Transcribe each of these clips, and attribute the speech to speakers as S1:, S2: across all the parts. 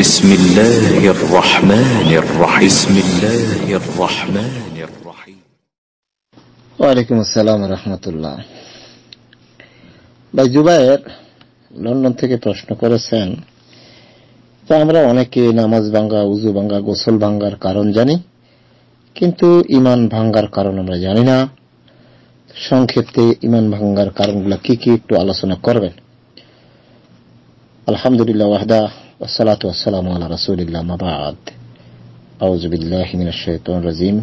S1: بسم الله الرحمن الرحيم بسم الله الرحمن الرحيم ওয়ালাইকুম আসসালাম রহমতুল্লাহ ভাই জুবায়ের লন্ডন থেকে প্রশ্ন করেছেন তো আমরা অনেকে নামাজ ভাঙ্গা উজু ভাঙ্গা গোসল ভাঙ্গার কারণ জানি কিন্তু ইমান ভাঙ্গার কারণ আমরা জানি না সংক্ষেপে ইমান ভাঙ্গার কারণগুলো কি কি একটু আলোচনা করবেন আলহামদুলিল্লাহ ওয়াহদা والصلاة والسلام على رسول الله ما بعد أعوذ بالله من الشيطان الرجيم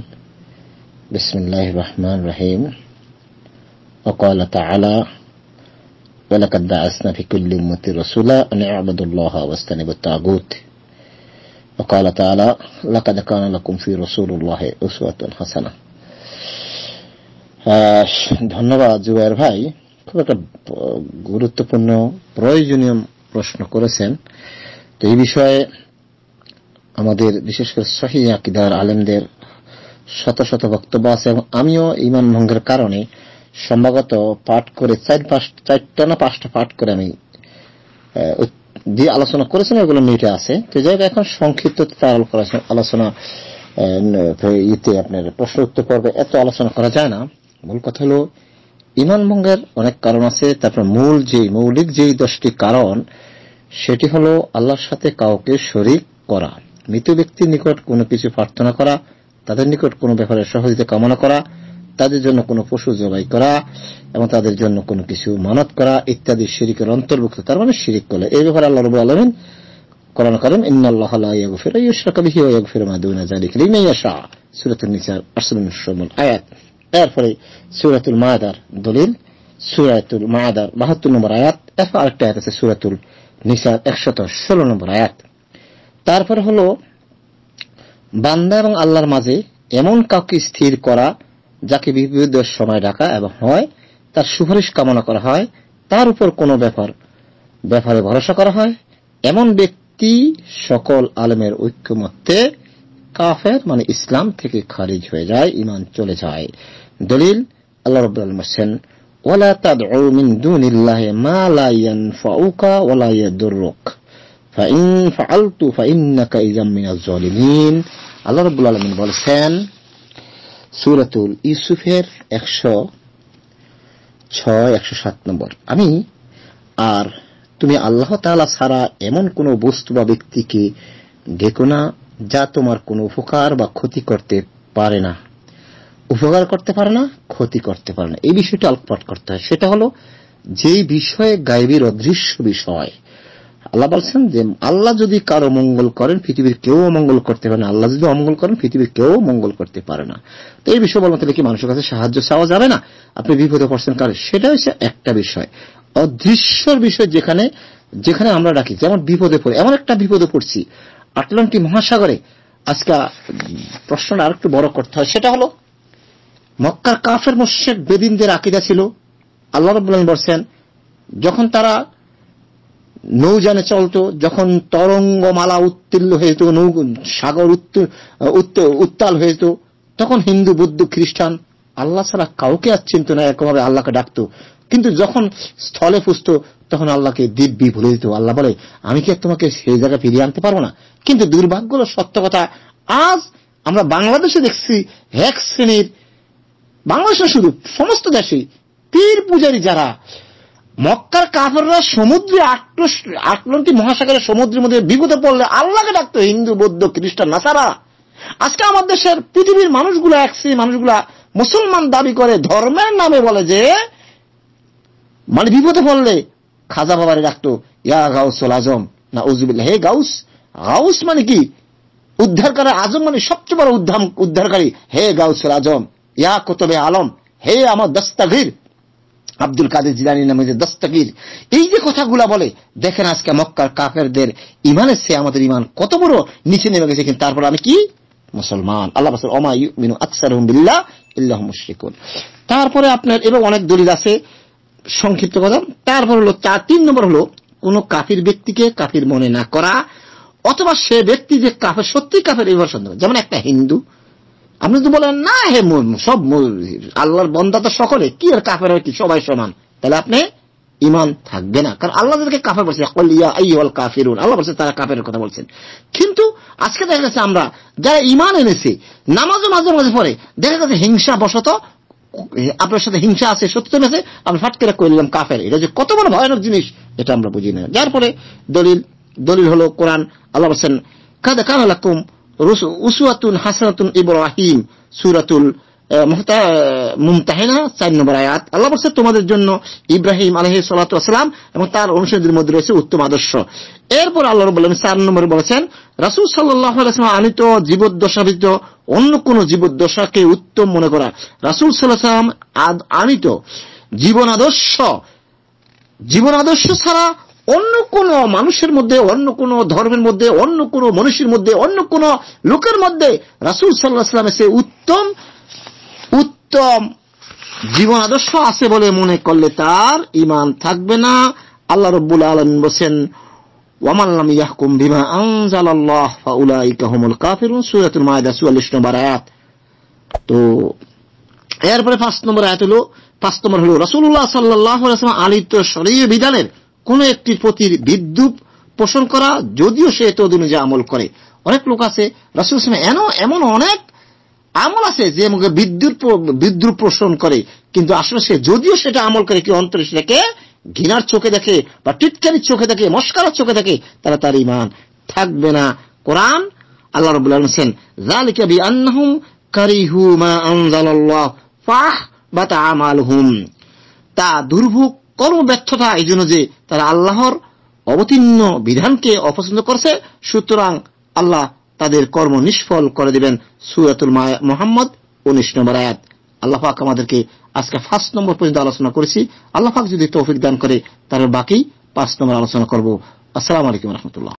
S1: بسم الله الرحمن الرحيم وقال تعالى ولقد بعثنا في كل أمة رسولا أن اعبدوا الله واجتنبوا الطاغوت وقال تعالى لقد كان لكم في رسول الله أسوة حسنة ধন্যবাদ জুবাইর ভাই খুব একটা গুরুত্বপূর্ণ প্রয়োজনীয় প্রশ্ন করেছেন তো এই বিষয়ে আমাদের বিশেষ করে সহি আকিদার আলেমদের শত শত বক্তব্য আছে এবং আমিও ইমান ভঙ্গের কারণে সম্ভবত পাঠ করে চার পাঁচ চারটা না পাঁচটা পাঠ করে আমি দিয়ে আলোচনা করেছেন ওগুলো মিটে আছে তো যাই এখন সংক্ষিপ্ত তারল আলোচনা ইতে আপনার প্রশ্ন উত্তর পর্বে এত আলোচনা করা যায় না মূল কথা হল ইমান ভঙ্গের অনেক কারণ আছে তারপর মূল যে মৌলিক যে দশটি কারণ সেটি হল আল্লাহর সাথে কাউকে শরিক করা মৃত ব্যক্তির নিকট কোনো কিছু প্রার্থনা করা তাদের নিকট কোনো ব্যাপারে সহযোগিতা কামনা করা তাদের জন্য কোনো পশু জবাই করা এবং তাদের জন্য কোনো কিছু মানত করা ইত্যাদি শিরিকের অন্তর্ভুক্ত তার মানে শিরিক করলে এই ব্যাপারে আল্লাহ রবুল আলমিন করণ করেন ইন্নআল্লাহ আয়াত এরপরে সুরাতুল মায়দার দলিল সুরায়তুল মায়াদার বাহাত্তর নম্বর আয়াত এরপর আরেকটা আয়াত আছে সুরাতুল নিসার একশত ষোলো নম্বর আয়াত তারপর হলো বান্দা এবং আল্লাহর মাঝে এমন কাউকে স্থির করা যাকে বিপদের সময় ডাকা এবং হয় তার সুপারিশ কামনা করা হয় তার উপর কোন ব্যাপার ব্যাপারে ভরসা করা হয় এমন ব্যক্তি সকল আলমের ঐক্যমত্যে কাফের মানে ইসলাম থেকে খারিজ হয়ে যায় ইমান চলে যায় দলিল আল্লাহ রব্দ আলম হোসেন ولا تدعو من دون الله ما لا ينفعك ولا يضرك فإن فعلت فإنك إذا من الظالمين আল্লাহ রব্বুল আলমিন বলছেন সুরাতুল ইউসুফের একশো ছয় একশো সাত নম্বর আমি আর তুমি আল্লাহ তালা ছাড়া এমন কোনো বস্তু বা ব্যক্তিকে দেখো না যা তোমার কোনো উপকার বা ক্ষতি করতে পারে না উপকার করতে পারে না ক্ষতি করতে পারে না এই বিষয়টি আলোকপাট করতে হয় সেটা হলো যে বিষয়ে গাইবের অদৃশ্য বিষয় আল্লাহ বলছেন যে আল্লাহ যদি কারো মঙ্গল করেন পৃথিবীর কেউ অমঙ্গল করতে পারে না আল্লাহ যদি অমঙ্গল করেন পৃথিবীর কেউ মঙ্গল করতে পারে না তো এই বিষয় বলতে কি মানুষের কাছে সাহায্য চাওয়া যাবে না আপনি বিপদে পড়ছেন কারণ সেটা হচ্ছে একটা বিষয় অদৃশ্যর বিষয় যেখানে যেখানে আমরা রাখি যেমন বিপদে পড়ে এমন একটা বিপদে পড়ছি আটলান্টিক মহাসাগরে আজকে প্রশ্নটা আর একটু বড় করতে হয় সেটা হলো মক্কার কাফের মোশেক বেদিনদের আকিদা ছিল আল্লাহ রবুল্লাহ বলছেন যখন তারা নৌজানে চলত যখন তরঙ্গমালা উত্তীর্ণ হয়েত নৌ সাগর উত্তাল হয়েত তখন হিন্দু বৌদ্ধ খ্রিস্টান আল্লাহ ছাড়া কাউকে আর চিন্ত না একভাবে আল্লাহকে ডাকত কিন্তু যখন স্থলে পুষত তখন আল্লাহকে দিব্যি ভুলে দিত আল্লাহ বলে আমি কি তোমাকে সেই জায়গায় ফিরিয়ে আনতে পারবো না কিন্তু দুর্ভাগ্য সত্য কথা আজ আমরা বাংলাদেশে দেখছি এক শ্রেণীর বাংলাদেশ না শুধু সমস্ত দেশে পীর পূজারী যারা মক্কার কাফাররা সমুদ্রে আটলান্টিক মহাসাগরের সমুদ্রের মধ্যে বিগত পড়লে আল্লাহকে ডাকতো হিন্দু বৌদ্ধ খ্রিস্টান নাসারা আজকে আমার দেশের পৃথিবীর মানুষগুলো এক মানুষগুলা মুসলমান দাবি করে ধর্মের নামে বলে যে মানে বিপদে পড়লে খাজা বাবারে ডাকতো ইয়া গাউসুল আজম না উজুবিল্লা হে গাউস গাউস মানে কি উদ্ধার উদ্ধারকারী আজম মানে সবচেয়ে বড় উদ্ধার উদ্ধারকারী হে গাউসুল আজম ইয়া কুতুবে আলম হে আমার দস্তাগির আব্দুল কাদের জিলানি নামে যে দস্তগীর এই যে কথাগুলা বলে দেখেন আজকে মক্কার কাফেরদের ইমানে সে আমাদের ইমান কত বড় নিচে নেমে গেছে কিন্তু তারপর আমি কি মুসলমান আল্লাহ বাসুল অমা মিনু আকসার বিল্লাহ ইল্লাহ মুশরিকুন তারপরে আপনার এবং অনেক দলিল আছে সংক্ষিপ্ত কথা তারপর হলো চার তিন নম্বর হলো কোন কাফির ব্যক্তিকে কাফির মনে না করা অথবা সে ব্যক্তি যে কাফের সত্যি কাফের এবার সন্দেহ যেমন একটা হিন্দু আপনি তো বলেন না হে সব আল্লাহর বন্দা তো সকলে কি আর কাফের কি সবাই সমান তাহলে আপনি ইমান থাকবে না কারণ আল্লাহ তাদেরকে কাফের বলছে কাফের আল্লাহ বলছে তারা কাফের কথা বলছেন কিন্তু আজকে দেখা গেছে আমরা যারা ইমান এনেছি নামাজও মাঝে মাঝে পরে দেখা গেছে হিংসা বসত আপনার সাথে হিংসা আছে সত্য আছে আমি ফাটকেরা করে নিলাম কাফের এটা যে কত বড় ভয়ানক জিনিস এটা আমরা বুঝি না যার পরে দলিল দলিল হলো কোরআন আল্লাহ বলছেন কাদা কান কানালাকুম উসুয়াতুন হাসানাতুন ইব্রাহিম সুরাতুল মুমতাহিনা চার নম্বর আয়াত আল্লাহ বলছে তোমাদের জন্য ইব্রাহিম আলহ সালাম এবং তার অনুসারীদের মধ্যে রয়েছে উত্তম আদর্শ এরপর আল্লাহ বলেন চার নম্বরে বলেছেন রাসুল সাল্লাম আনিত জীবদ্দশাবিত অন্য কোন জীবদ্দশাকে উত্তম মনে করা রাসুল সাল্লাম আনিত জীবন আদর্শ জীবন আদর্শ ছাড়া অন্য কোনো মানুষের মধ্যে অন্য কোনো ধর্মের মধ্যে অন্য কোনো মনুষ্যের মধ্যে অন্য কোনো লোকের মধ্যে রাসুল সাল্লাহামে সে উত্তম উত্তম জীবন আদর্শ আছে বলে মনে করলে তার ইমান থাকবে না আল্লাহ রব্বুল আলম বলছেন ইয়াহকুম নম্বর তো পাঁচ নম্বর হলো পাঁচ নম্বর হলো আলিত শরীর বিধানের কোন একটি প্রতির বিদ্যুৎ পোষণ করা যদিও সে এটা অনুযায়ী আমল করে অনেক লোক আছে রাসুল ইসলাম এন এমন অনেক আমল আছে যে আমাকে বিদ্যুৎ বিদ্রুপ পোষণ করে কিন্তু আসলে সে যদিও সেটা আমল করে কি অন্তরে সেটাকে ঘৃণার চোখে দেখে বা টিটকারির চোখে দেখে মস্কারার চোখে দেখে তারা তার ইমান থাকবে না কোরআন আল্লাহ রব হোসেন জালিকা বি আন্নাহুম কারিহু মা আনজালাল্লাহ ফাহ বা তা আমাল হুম তা দুর্ভোগ কর্মব্যর্থতা এই জন্য যে তারা আল্লাহর অবতীর্ণ বিধানকে অপছন্দ করছে সুতরাং আল্লাহ তাদের কর্ম নিষ্ফল করে দেবেন সুরাতুল মোহাম্মদ উনিশ নম্বর আয়াত আল্লাহ পাক আমাদেরকে আজকে ফার্স্ট নম্বর পর্যন্ত আলোচনা করেছি আল্লাহ পাক যদি তৌফিক দান করে তার বাকি পাঁচ নম্বর আলোচনা করব আসসালাম আলাইকুম রহমতুল্লাহ